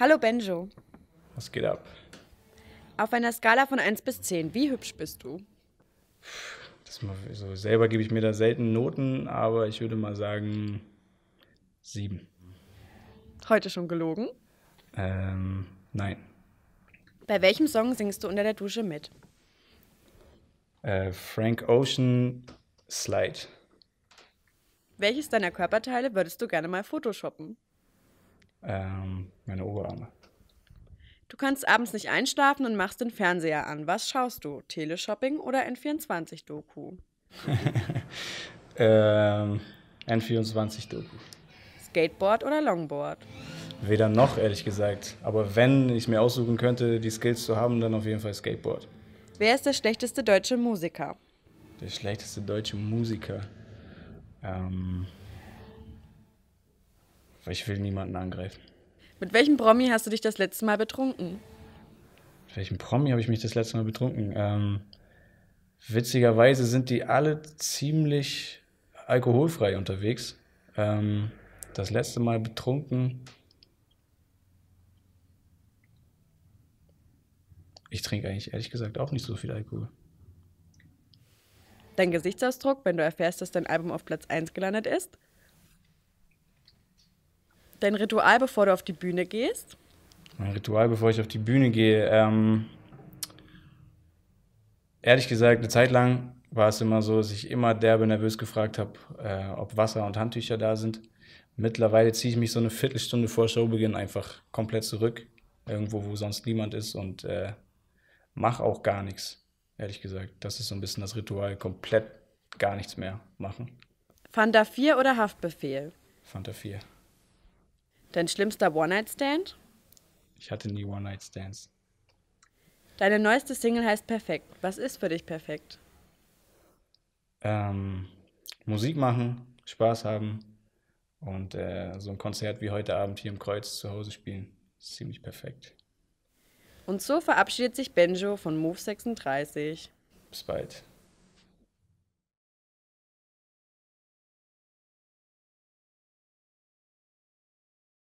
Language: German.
Hallo Benjo. Was geht ab? Auf einer Skala von 1 bis 10, wie hübsch bist du? Das mal, so selber gebe ich mir da selten Noten, aber ich würde mal sagen 7. Heute schon gelogen? Ähm, nein. Bei welchem Song singst du unter der Dusche mit? Äh, Frank Ocean Slide. Welches deiner Körperteile würdest du gerne mal photoshoppen? ähm, meine Oberarme. Du kannst abends nicht einschlafen und machst den Fernseher an. Was schaust du? Teleshopping oder N24-Doku? ähm, N24-Doku. Skateboard oder Longboard? Weder noch, ehrlich gesagt. Aber wenn ich mir aussuchen könnte, die Skills zu haben, dann auf jeden Fall Skateboard. Wer ist der schlechteste deutsche Musiker? Der schlechteste deutsche Musiker. Ähm, ich will niemanden angreifen. Mit welchem Promi hast du dich das letzte Mal betrunken? Mit welchem Promi habe ich mich das letzte Mal betrunken? Ähm, witzigerweise sind die alle ziemlich alkoholfrei unterwegs. Ähm, das letzte Mal betrunken. Ich trinke eigentlich ehrlich gesagt auch nicht so viel Alkohol. Dein Gesichtsausdruck, wenn du erfährst, dass dein Album auf Platz 1 gelandet ist? Dein Ritual, bevor du auf die Bühne gehst? Mein Ritual, bevor ich auf die Bühne gehe. Ähm, ehrlich gesagt, eine Zeit lang war es immer so, dass ich immer derbe nervös gefragt habe, äh, ob Wasser und Handtücher da sind. Mittlerweile ziehe ich mich so eine Viertelstunde vor Showbeginn einfach komplett zurück, irgendwo, wo sonst niemand ist und äh, mache auch gar nichts, ehrlich gesagt. Das ist so ein bisschen das Ritual, komplett gar nichts mehr machen. Fanta 4 oder Haftbefehl? Fanta 4. Dein schlimmster One-Night-Stand? Ich hatte nie One-Night-Stands. Deine neueste Single heißt Perfekt. Was ist für dich perfekt? Ähm, Musik machen, Spaß haben und äh, so ein Konzert wie heute Abend hier im Kreuz zu Hause spielen. Ist ziemlich perfekt. Und so verabschiedet sich Benjo von Move 36. Bis bald.